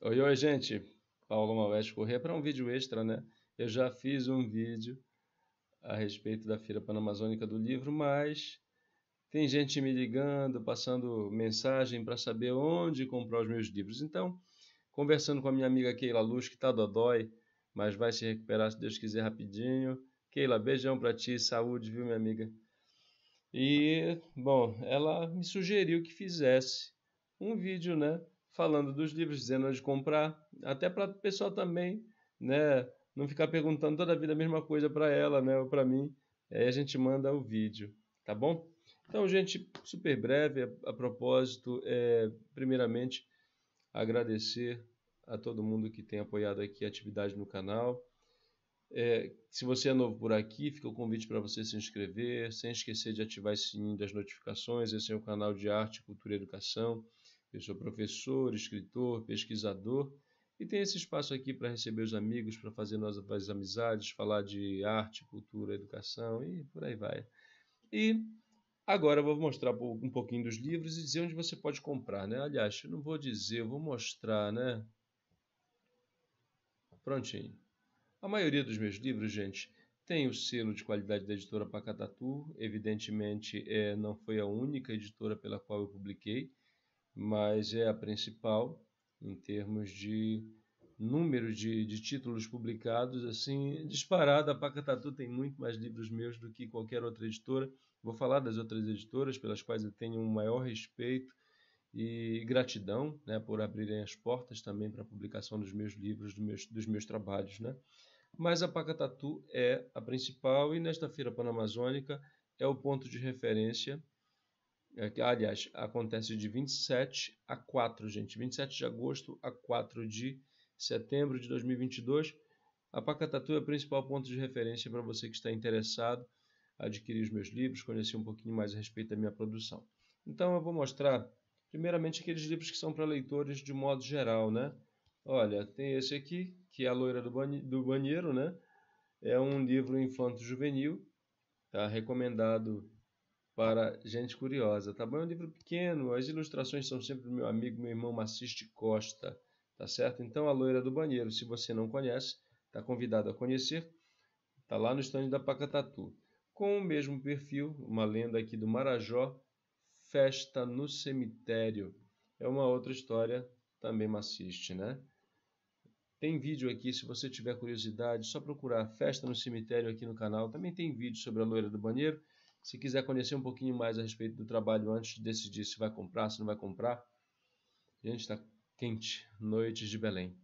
Oi, oi, gente. Paulo Malvete Corrêa para um vídeo extra, né? Eu já fiz um vídeo a respeito da Feira Panamazônica do Livro, mas tem gente me ligando, passando mensagem para saber onde comprar os meus livros. Então, conversando com a minha amiga Keila Luz, que está dodói, mas vai se recuperar se Deus quiser rapidinho. Keila, beijão para ti, saúde, viu, minha amiga? E, bom, ela me sugeriu que fizesse um vídeo, né? falando dos livros, dizendo onde comprar, até para o pessoal também, né, não ficar perguntando toda a vida a mesma coisa para ela, né, ou para mim. Aí a gente manda o vídeo, tá bom? Então, gente, super breve a, a propósito, é, primeiramente agradecer a todo mundo que tem apoiado aqui a atividade no canal. É, se você é novo por aqui, fica o convite para você se inscrever, sem esquecer de ativar o sininho das notificações. Esse é o canal de arte, cultura e educação. Eu sou professor, escritor, pesquisador e tenho esse espaço aqui para receber os amigos, para fazer novas amizades, falar de arte, cultura, educação e por aí vai. E agora eu vou mostrar um pouquinho dos livros e dizer onde você pode comprar, né? Aliás, eu não vou dizer, eu vou mostrar, né? Prontinho. A maioria dos meus livros, gente, tem o selo de qualidade da editora Pacatatu. Evidentemente, é, não foi a única editora pela qual eu publiquei mas é a principal em termos de número de, de títulos publicados, assim, disparada. A Pacatatu tem muito mais livros meus do que qualquer outra editora. Vou falar das outras editoras, pelas quais eu tenho um maior respeito e gratidão né, por abrirem as portas também para a publicação dos meus livros, dos meus, dos meus trabalhos. Né? Mas a Pacatatu é a principal e nesta Feira Panamazônica é o ponto de referência é, aliás, acontece de 27 a 4, gente, 27 de agosto a 4 de setembro de 2022. A Pacatatu é o principal ponto de referência para você que está interessado adquirir os meus livros, conhecer um pouquinho mais a respeito da minha produção. Então eu vou mostrar primeiramente aqueles livros que são para leitores de modo geral, né? Olha, tem esse aqui, que é A Loira do, Bani do Banheiro, né? É um livro infanto-juvenil, tá? recomendado para gente curiosa, tá bom? É um livro pequeno, as ilustrações são sempre do meu amigo, meu irmão Maciste Costa, tá certo? Então, A Loira do Banheiro, se você não conhece, está convidado a conhecer, tá lá no estande da Pacatatu. Com o mesmo perfil, uma lenda aqui do Marajó, Festa no Cemitério. É uma outra história, também Maciste, né? Tem vídeo aqui, se você tiver curiosidade, só procurar Festa no Cemitério aqui no canal. Também tem vídeo sobre a loira do banheiro. Se quiser conhecer um pouquinho mais a respeito do trabalho antes de decidir se vai comprar, se não vai comprar. Gente, está quente. Noites de Belém.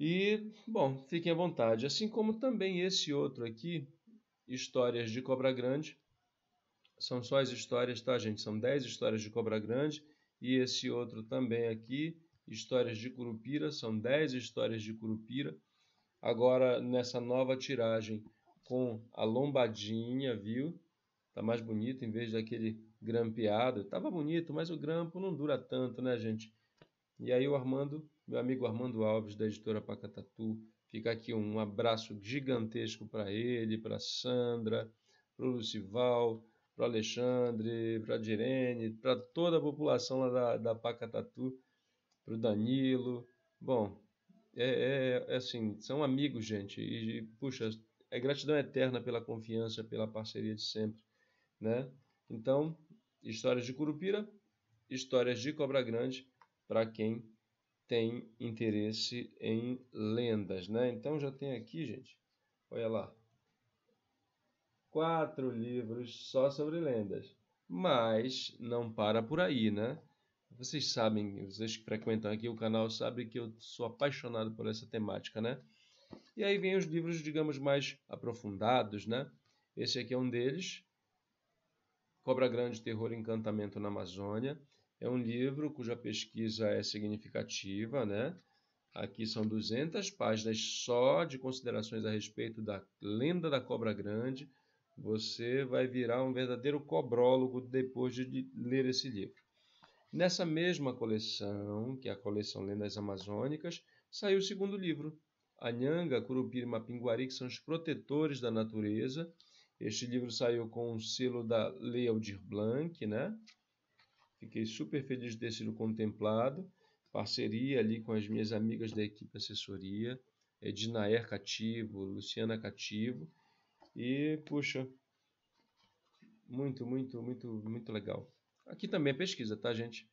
E, bom, fiquem à vontade. Assim como também esse outro aqui, Histórias de Cobra Grande. São só as histórias, tá, gente? São 10 histórias de Cobra Grande. E esse outro também aqui, Histórias de Curupira. São 10 histórias de Curupira. Agora, nessa nova tiragem com a lombadinha, viu? Tá mais bonito em vez daquele grampeado. Tava bonito, mas o grampo não dura tanto, né, gente? E aí o Armando, meu amigo Armando Alves, da editora Pacatatu, fica aqui um abraço gigantesco para ele, para Sandra, para o Lucival, para Alexandre, para Direne, para toda a população lá da, da Pacatatu, para o Danilo. Bom, é, é, é, assim, são amigos, gente, e, puxa, é gratidão eterna pela confiança, pela parceria de sempre né? Então, histórias de Curupira, histórias de Cobra Grande para quem tem interesse em lendas, né? Então já tem aqui, gente. Olha lá. Quatro livros só sobre lendas. Mas não para por aí, né? Vocês sabem, vocês que frequentam aqui o canal sabem que eu sou apaixonado por essa temática, né? E aí vem os livros, digamos, mais aprofundados, né? Esse aqui é um deles, Cobra Grande, Terror e Encantamento na Amazônia. É um livro cuja pesquisa é significativa, né? Aqui são 200 páginas só de considerações a respeito da lenda da cobra grande. Você vai virar um verdadeiro cobrólogo depois de ler esse livro. Nessa mesma coleção, que é a coleção Lendas Amazônicas, saiu o segundo livro, Nhanga, Curupira e Mapinguari, que são os protetores da natureza, este livro saiu com o selo da Lealdir Aldir Blanc, né? Fiquei super feliz de ter sido contemplado. Parceria ali com as minhas amigas da equipe assessoria, Ednaer Cativo, Luciana Cativo. E, puxa, muito, muito, muito, muito legal. Aqui também é pesquisa, tá, gente?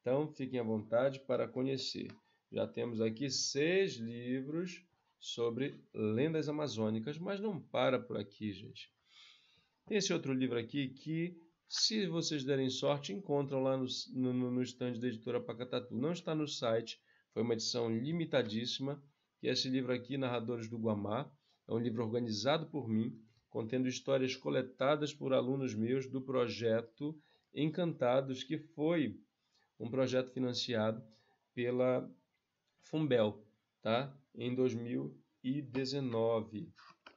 Então, fiquem à vontade para conhecer. Já temos aqui seis livros sobre lendas amazônicas, mas não para por aqui, gente. Tem esse outro livro aqui que, se vocês derem sorte, encontram lá no, no, no stand da editora Pacatatu. Não está no site, foi uma edição limitadíssima, que é esse livro aqui, Narradores do Guamá. É um livro organizado por mim, contendo histórias coletadas por alunos meus do projeto Encantados, que foi um projeto financiado pela Fumbel, tá? em 2019,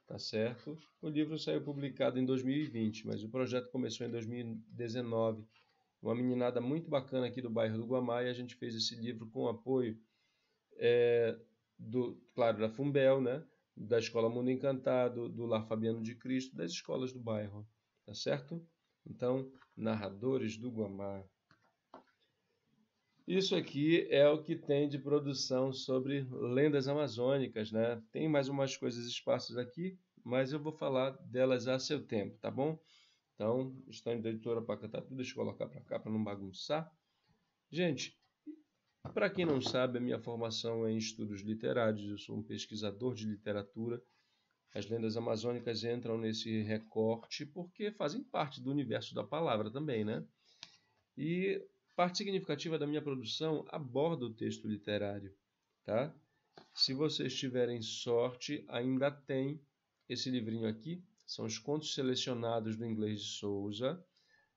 tá certo? O livro saiu publicado em 2020, mas o projeto começou em 2019. Uma meninada muito bacana aqui do bairro do e a gente fez esse livro com apoio é, do, claro, da Fumbel, né? Da Escola Mundo Encantado, do Lar Fabiano de Cristo, das escolas do bairro, tá certo? Então, narradores do Guamá. Isso aqui é o que tem de produção sobre lendas amazônicas, né? Tem mais umas coisas esparsas aqui, mas eu vou falar delas a seu tempo, tá bom? Então, estande da editora Pacatatu, deixa eu colocar para cá para não bagunçar. Gente, para quem não sabe, a minha formação é em estudos literários, eu sou um pesquisador de literatura. As lendas amazônicas entram nesse recorte porque fazem parte do universo da palavra também, né? E Parte significativa da minha produção aborda o texto literário, tá? Se vocês tiverem sorte, ainda tem esse livrinho aqui. São os contos selecionados do inglês de Souza,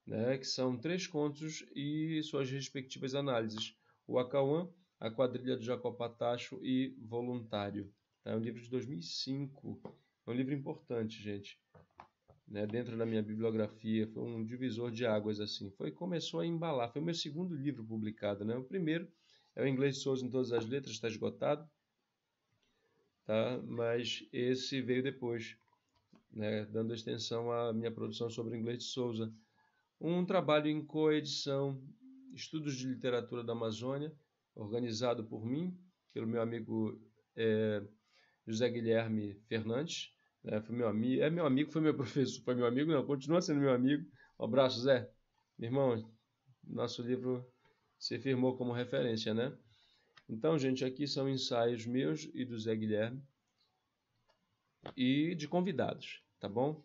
né? Que são três contos e suas respectivas análises. O Acauã, A Quadrilha do Jacó Patacho e Voluntário. Tá? É um livro de 2005. É um livro importante, gente né, dentro da minha bibliografia, foi um divisor de águas assim. Foi começou a embalar, foi o meu segundo livro publicado, né? O primeiro é o Inglês Souza em todas as letras, está esgotado. Tá? Mas esse veio depois, né, dando extensão à minha produção sobre inglês de Souza. Um trabalho em coedição, Estudos de Literatura da Amazônia, organizado por mim, pelo meu amigo é, José Guilherme Fernandes, é, foi meu amigo, é meu amigo, foi meu professor, foi meu amigo, não, continua sendo meu amigo. Um abraço, Zé. Meu irmão, nosso livro se firmou como referência, né? Então, gente, aqui são ensaios meus e do Zé Guilherme e de convidados, tá bom?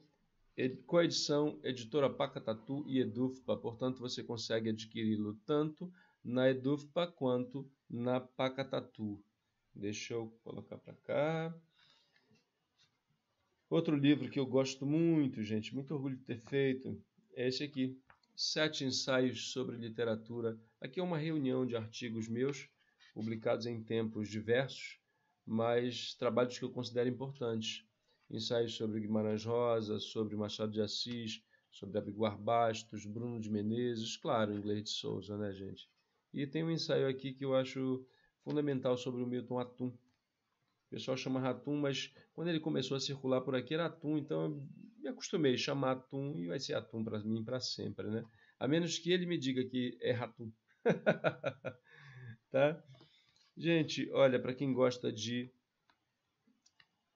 coedição Editora Pacatatu e Edufpa, portanto, você consegue adquiri-lo tanto na Edufpa quanto na Pacatatu. Deixa eu colocar para cá. Outro livro que eu gosto muito, gente, muito orgulho de ter feito, é esse aqui, Sete Ensaios sobre Literatura. Aqui é uma reunião de artigos meus, publicados em tempos diversos, mas trabalhos que eu considero importantes. Ensaios sobre Guimarães Rosa, sobre Machado de Assis, sobre Abiguar Bastos, Bruno de Menezes, claro, inglês de Souza, né, gente? E tem um ensaio aqui que eu acho fundamental sobre o Milton Atum, o pessoal chama ratum, mas quando ele começou a circular por aqui era atum, então eu me acostumei a chamar atum e vai ser atum para mim para sempre, né? A menos que ele me diga que é atum. tá? Gente, olha, para quem gosta de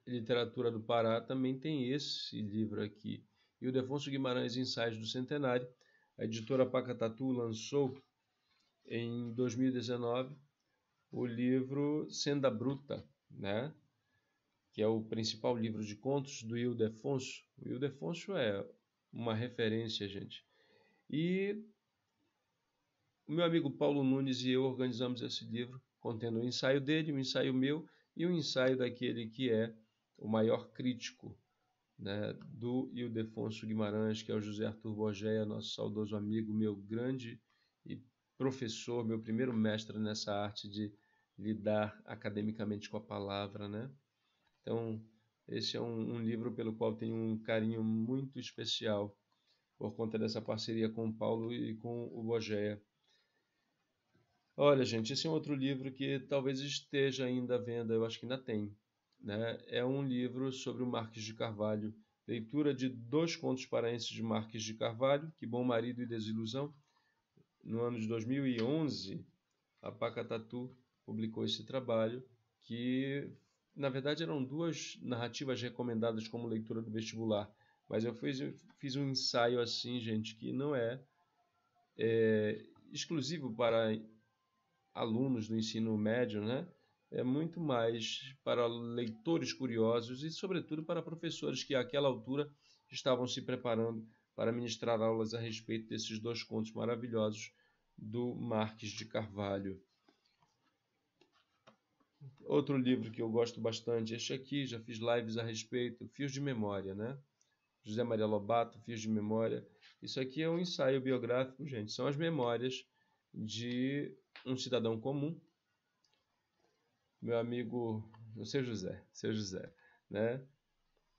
literatura do Pará, também tem esse livro aqui. E o Defonso Guimarães Ensaios do Centenário, a editora Pacatatu lançou em 2019 o livro Senda Bruta, né? que é o principal livro de contos do Ildefonso. O Ildefonso é uma referência, gente. E o meu amigo Paulo Nunes e eu organizamos esse livro, contendo o um ensaio dele, o um ensaio meu e o um ensaio daquele que é o maior crítico né, do Ildefonso Guimarães, que é o José Arthur Borgéia, nosso saudoso amigo, meu grande e professor, meu primeiro mestre nessa arte de lidar academicamente com a palavra, né? Então, esse é um, um livro pelo qual tenho um carinho muito especial por conta dessa parceria com Paulo e com o Bogéia. Olha, gente, esse é um outro livro que talvez esteja ainda à venda, eu acho que ainda tem. Né? É um livro sobre o Marques de Carvalho, leitura de dois contos paraenses de Marques de Carvalho, Que Bom Marido e Desilusão, no ano de 2011, a Pacatatu publicou esse trabalho, que na verdade eram duas narrativas recomendadas como leitura do vestibular, mas eu fiz, fiz um ensaio assim, gente, que não é, é exclusivo para alunos do ensino médio, né? É muito mais para leitores curiosos e, sobretudo, para professores que, àquela altura, estavam se preparando para ministrar aulas a respeito desses dois contos maravilhosos do Marques de Carvalho. Outro livro que eu gosto bastante, este aqui, já fiz lives a respeito, Fios de Memória, né? José Maria Lobato, Fios de Memória. Isso aqui é um ensaio biográfico, gente. São as memórias de um cidadão comum, meu amigo, o seu José, seu José, né?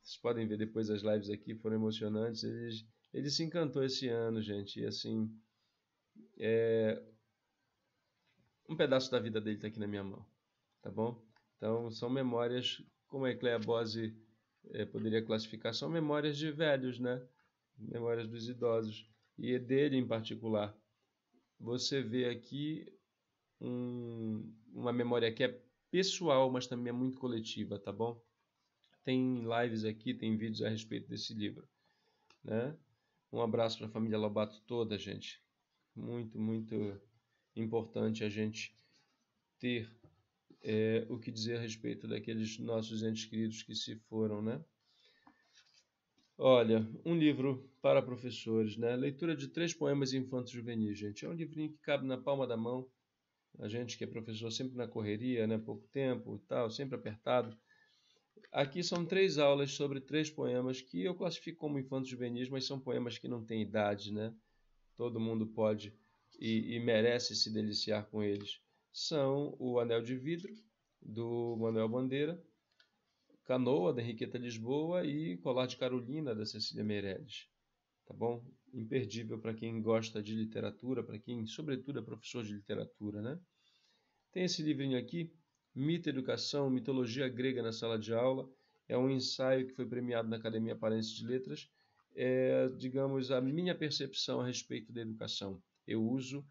Vocês podem ver depois as lives aqui, foram emocionantes. Ele, ele se encantou esse ano, gente, e assim, é... um pedaço da vida dele está aqui na minha mão tá bom? Então, são memórias, como é a ecleabose eh, poderia classificar, são memórias de velhos, né? Memórias dos idosos, e é dele em particular. Você vê aqui um, uma memória que é pessoal, mas também é muito coletiva, tá bom? Tem lives aqui, tem vídeos a respeito desse livro, né? Um abraço para a família Lobato toda, gente. Muito, muito importante a gente ter é, o que dizer a respeito daqueles nossos entes queridos que se foram, né? Olha, um livro para professores, né? Leitura de três poemas infantos juvenis, gente. É um livrinho que cabe na palma da mão. A gente que é professor sempre na correria, né? Pouco tempo e tal, sempre apertado. Aqui são três aulas sobre três poemas que eu classifico como infantos juvenis, mas são poemas que não têm idade, né? Todo mundo pode e, e merece se deliciar com eles são o Anel de Vidro, do Manuel Bandeira, Canoa, da Henriqueta Lisboa e Colar de Carolina, da Cecília Meirelles. Tá bom? Imperdível para quem gosta de literatura, para quem, sobretudo, é professor de literatura, né? Tem esse livrinho aqui, Mito Educação, Mitologia Grega na Sala de Aula. É um ensaio que foi premiado na Academia Aparência de Letras. É, digamos, a minha percepção a respeito da educação. Eu uso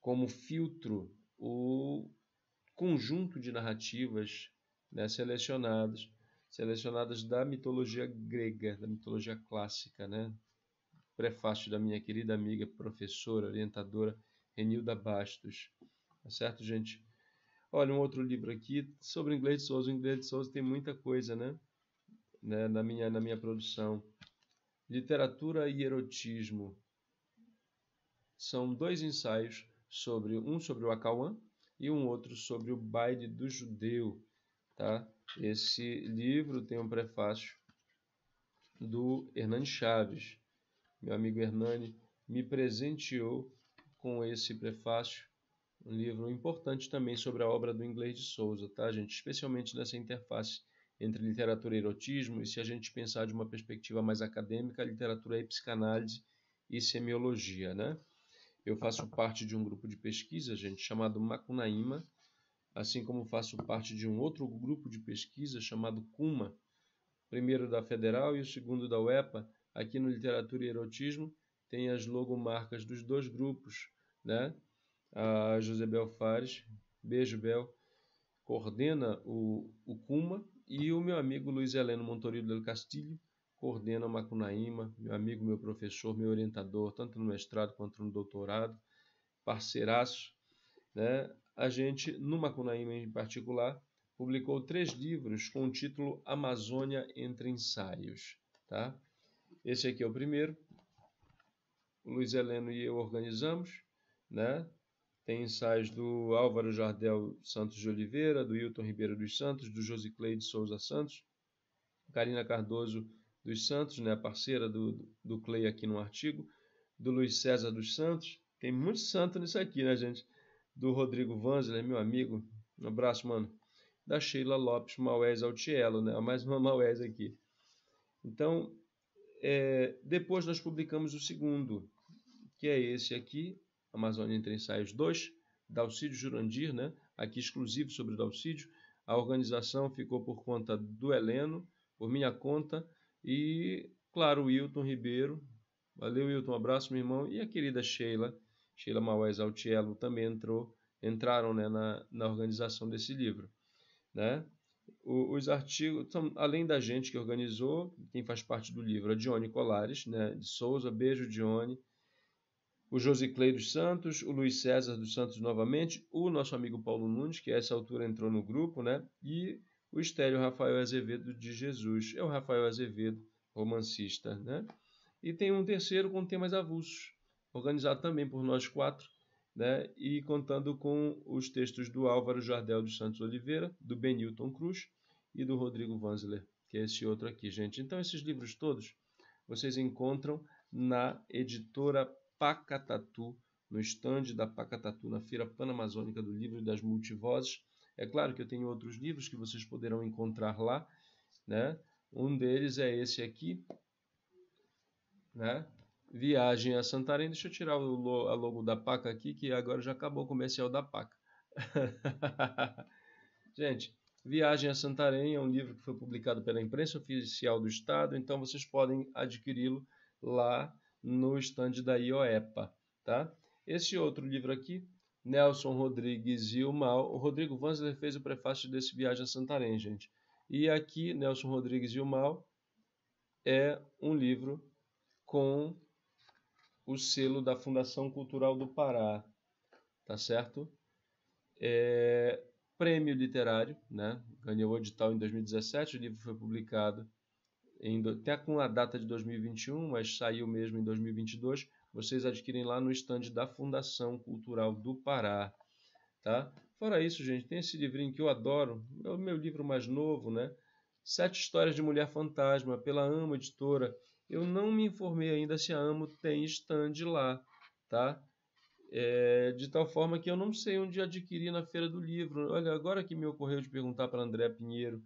como filtro o conjunto de narrativas né, selecionadas, selecionadas da mitologia grega, da mitologia clássica, né? Prefácio da minha querida amiga, professora, orientadora Renilda Bastos. Tá certo, gente? Olha, um outro livro aqui sobre inglês de Souza. O inglês de Souza tem muita coisa, né? né? Na, minha, na minha produção. Literatura e erotismo. São dois ensaios sobre um sobre o Acauã e um outro sobre o baile do judeu, tá? Esse livro tem um prefácio do Hernani Chaves. Meu amigo Hernani me presenteou com esse prefácio, um livro importante também sobre a obra do inglês de Souza, tá, gente? Especialmente nessa interface entre literatura e erotismo, e se a gente pensar de uma perspectiva mais acadêmica, literatura e é psicanálise e semiologia, né? Eu faço parte de um grupo de pesquisa, gente, chamado Macunaíma, assim como faço parte de um outro grupo de pesquisa chamado CUMA, primeiro da Federal e o segundo da UEPA. Aqui no Literatura e Erotismo tem as logomarcas dos dois grupos, né? A José Bel Fares, beijo Bel, coordena o, o CUMA e o meu amigo Luiz Heleno Montoril del Castilho, coordena o Macunaíma, meu amigo, meu professor, meu orientador, tanto no mestrado quanto no doutorado, parceiraço. Né? A gente, no Macunaíma em particular, publicou três livros com o título Amazônia entre ensaios. Tá? Esse aqui é o primeiro. O Luiz Heleno e eu organizamos. Né? Tem ensaios do Álvaro Jardel Santos de Oliveira, do Hilton Ribeiro dos Santos, do Josicleide Souza Santos, Karina Cardoso dos Santos, né, a parceira do, do Clay aqui no artigo, do Luiz César dos Santos. Tem muito santo nisso aqui, né, gente? Do Rodrigo Vanzler, meu amigo. Um abraço, mano. Da Sheila Lopes Maués Altielo, né? Mais uma Maués aqui. Então, é, depois nós publicamos o segundo, que é esse aqui, Amazônia Entre Ensaios 2, Dalcídio Jurandir, né? Aqui exclusivo sobre o Dalcídio. A organização ficou por conta do Heleno, por minha conta e, claro, o Wilton Ribeiro. Valeu, Wilton. Um abraço, meu irmão. E a querida Sheila, Sheila Maués Altiello, também entrou, entraram né, na, na organização desse livro. Né? os artigos, além da gente que organizou, quem faz parte do livro é Dione Colares, né, de Souza, beijo Dione, o Josiclei dos Santos, o Luiz César dos Santos novamente, o nosso amigo Paulo Nunes, que a essa altura entrou no grupo, né, e o estéreo Rafael Azevedo de Jesus. É o Rafael Azevedo, romancista, né? E tem um terceiro com temas avulsos, organizado também por nós quatro, né? E contando com os textos do Álvaro Jardel dos Santos Oliveira, do Benilton Cruz e do Rodrigo Wanzler, que é esse outro aqui, gente. Então, esses livros todos vocês encontram na editora Pacatatu, no estande da Pacatatu, na Feira Panamazônica do Livro das Multivozes, é claro que eu tenho outros livros que vocês poderão encontrar lá, né? Um deles é esse aqui, né? Viagem a Santarém. Deixa eu tirar o logo, a logo da Paca aqui, que agora já acabou o comercial da Paca. Gente, Viagem a Santarém é um livro que foi publicado pela imprensa oficial do Estado, então vocês podem adquiri-lo lá no estande da IOEPA, tá? Esse outro livro aqui Nelson Rodrigues e o Mal. O Rodrigo Vanzler fez o prefácio desse Viagem a Santarém, gente. E aqui, Nelson Rodrigues e o Mal é um livro com o selo da Fundação Cultural do Pará, tá certo? É, prêmio literário, né? Ganhou o edital em 2017, o livro foi publicado em, até com a data de 2021, mas saiu mesmo em 2022 vocês adquirem lá no estande da Fundação Cultural do Pará, tá? Fora isso, gente, tem esse livrinho que eu adoro, é o meu livro mais novo, né? Sete Histórias de Mulher Fantasma, pela Amo Editora. Eu não me informei ainda se a Amo tem estande lá, tá? É, de tal forma que eu não sei onde adquirir na Feira do Livro. Olha, agora que me ocorreu de perguntar para André Pinheiro,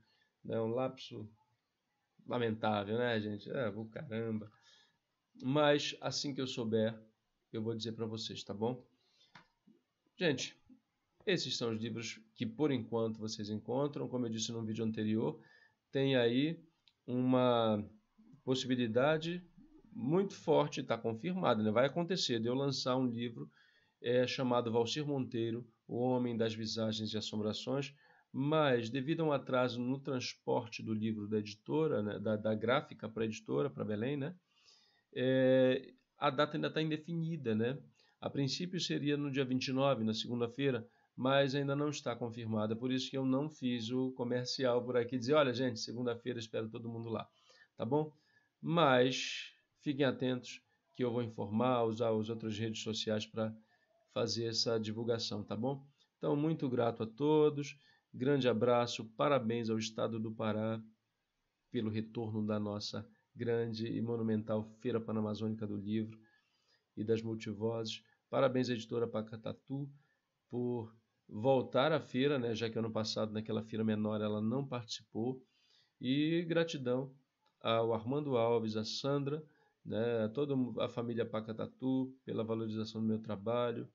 né, um lapso lamentável, né, gente? É, vou caramba. Mas assim que eu souber, eu vou dizer para vocês, tá bom? Gente, esses são os livros que por enquanto vocês encontram. Como eu disse no vídeo anterior, tem aí uma possibilidade muito forte, está confirmada, né? vai acontecer, de eu lançar um livro é, chamado Valcir Monteiro, O Homem das Visagens e Assombrações, mas devido a um atraso no transporte do livro da editora, né, da, da gráfica para a editora, para Belém, né, é, a data ainda está indefinida, né? A princípio seria no dia 29, na segunda-feira, mas ainda não está confirmada, por isso que eu não fiz o comercial por aqui dizer, olha gente, segunda-feira espero todo mundo lá, tá bom? Mas fiquem atentos que eu vou informar, usar as outras redes sociais para fazer essa divulgação, tá bom? Então, muito grato a todos, grande abraço, parabéns ao Estado do Pará pelo retorno da nossa grande e monumental Feira Panamazônica do Livro e das Multivozes. Parabéns editora Pacatatu por voltar à feira, né, já que ano passado naquela feira menor ela não participou. E gratidão ao Armando Alves, à Sandra, né, a toda a família Pacatatu pela valorização do meu trabalho.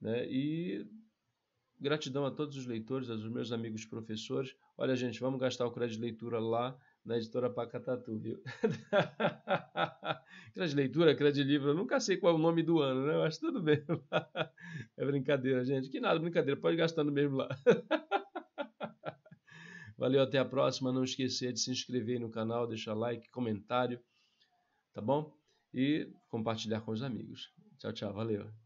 Né, e gratidão a todos os leitores, aos meus amigos professores. Olha, gente, vamos gastar o crédito de leitura lá na editora Pacatatu, viu? grande leitura, grande livro. Eu nunca sei qual é o nome do ano, né? Eu acho tudo bem. é brincadeira, gente. Que nada, brincadeira. Pode gastando mesmo lá. Valeu, até a próxima. Não esquecer de se inscrever no canal, deixar like, comentário, tá bom? E compartilhar com os amigos. Tchau, tchau. Valeu.